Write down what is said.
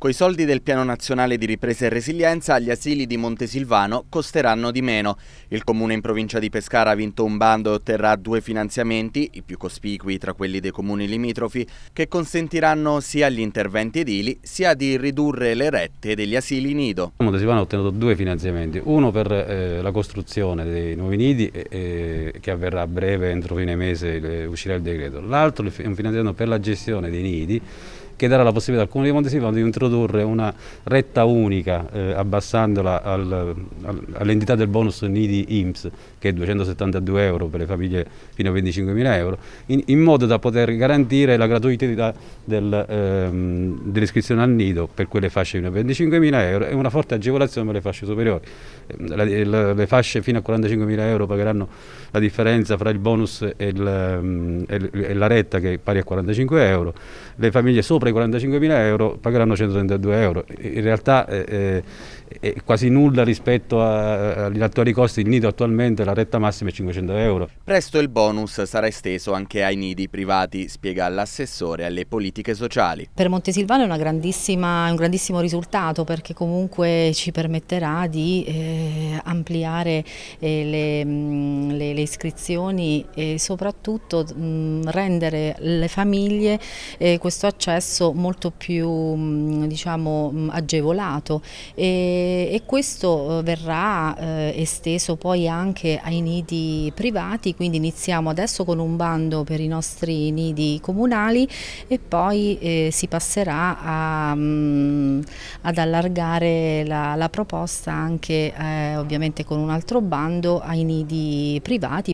Coi soldi del Piano Nazionale di Ripresa e Resilienza gli asili di Montesilvano costeranno di meno. Il comune in provincia di Pescara ha vinto un bando e otterrà due finanziamenti, i più cospicui tra quelli dei comuni limitrofi, che consentiranno sia gli interventi edili sia di ridurre le rette degli asili nido. Montesilvano ha ottenuto due finanziamenti, uno per eh, la costruzione dei nuovi nidi eh, che avverrà a breve, entro fine mese le, uscirà il decreto, l'altro è un finanziamento per la gestione dei nidi che darà la possibilità al Comune di Montesivano di introdurre una retta unica eh, abbassandola al, al, all'entità del bonus nidi IMSS che è 272 euro per le famiglie fino a 25.000 euro in, in, modo da poter garantire la gratuità del, ehm, dell'iscrizione al nido per quelle fasce fino a 25.000 euro e una forte agevolazione per le fasce superiori. Eh, la, la, le fasce fino a 45.000 euro pagheranno la differenza fra il bonus e, il, ehm, e la retta che è pari a 45 euro, le famiglie sopra vale 45.000 euro pagheranno 132 euro. In realtà eh, eh, quasi nulla rispetto agli attuali costi, il nido attualmente la retta massima è 500 euro. Presto il bonus sarà esteso anche ai nidi privati, spiega l'assessore alle politiche sociali. Per Montesilvano è un grandissimo risultato perché comunque ci permetterà di eh, ampliare eh, le, mm, le, le, iscrizioni e soprattutto mh, mm, rendere le famiglie eh, questo accesso prezzo molto più mm, diciamo, mm, agevolato e, e questo eh, verrà eh, esteso poi anche ai nidi privati, quindi iniziamo adesso con un bando per i nostri nidi comunali e poi eh, si passerà a, mh, mm, ad allargare la, la proposta anche eh, ovviamente con un altro bando ai nidi privati.